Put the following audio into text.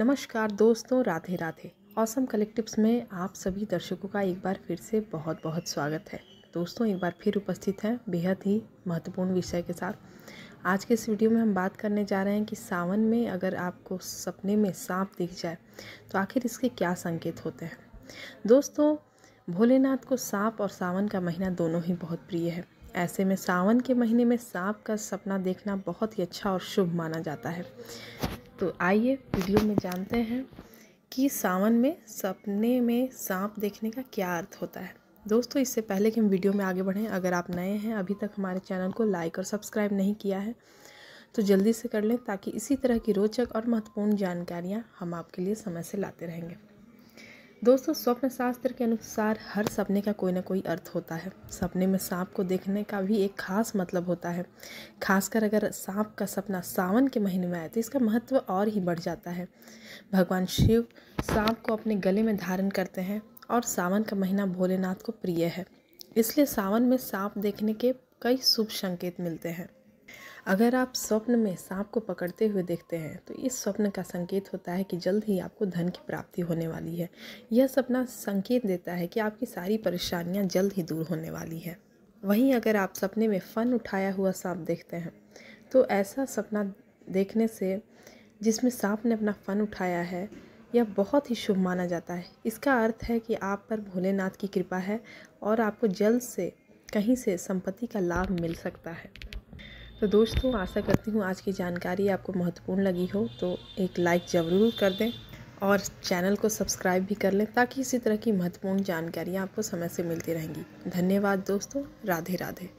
नमस्कार दोस्तों Radhe Radhe awesome collectives में आप सभी दर्शकों का एक बार फिर से बहुत बहुत स्वागत है दोस्तों एक बार फिर उपस्थित हैं बेहद ही महत्वपूर्ण विषय के साथ आज के इस वीडियो में हम बात करने जा रहे हैं कि सावन में अगर आपको सपने में सांप दिख जाए तो आखिर इसके क्या संकेत होते हैं दोस्तों भोलेनाथ को सांप और सावन का महीना दोनों ही बहुत प्रिय है ऐसे में सावन के महीने में सांप का सपना देखना बहुत ही अच्छा और शुभ माना जाता है तो आइए वीडियो में जानते हैं कि सावन में सपने में सांप देखने का क्या अर्थ होता है दोस्तों इससे पहले कि हम वीडियो में आगे बढ़ें अगर आप नए हैं अभी तक हमारे चैनल को लाइक और सब्सक्राइब नहीं किया है तो जल्दी से कर लें ताकि इसी तरह की रोचक और महत्वपूर्ण जानकारियाँ हम आपके लिए समय से लाते रहेंगे दोस्तों स्वप्न शास्त्र के अनुसार हर सपने का कोई ना कोई अर्थ होता है सपने में सांप को देखने का भी एक खास मतलब होता है खासकर अगर सांप का सपना सावन के महीने में आए तो इसका महत्व और ही बढ़ जाता है भगवान शिव सांप को अपने गले में धारण करते हैं और सावन का महीना भोलेनाथ को प्रिय है इसलिए सावन में सांप देखने के कई शुभ संकेत मिलते हैं अगर आप स्वप्न में सांप को पकड़ते हुए देखते हैं तो इस स्वप्न का संकेत होता है कि जल्द ही आपको धन की प्राप्ति होने वाली है यह सपना संकेत देता है कि आपकी सारी परेशानियाँ जल्द ही दूर होने वाली है वहीं अगर आप सपने में फ़न उठाया हुआ सांप देखते हैं तो ऐसा सपना देखने से जिसमें सांप ने अपना फ़न उठाया है यह बहुत ही शुभ माना जाता है इसका अर्थ है कि आप पर भोलेनाथ की कृपा है और आपको जल्द से कहीं से संपत्ति का लाभ मिल सकता है तो दोस्तों आशा करती हूँ आज की जानकारी आपको महत्वपूर्ण लगी हो तो एक लाइक ज़रूर कर दें और चैनल को सब्सक्राइब भी कर लें ताकि इसी तरह की महत्वपूर्ण जानकारियाँ आपको समय से मिलती रहेंगी धन्यवाद दोस्तों राधे राधे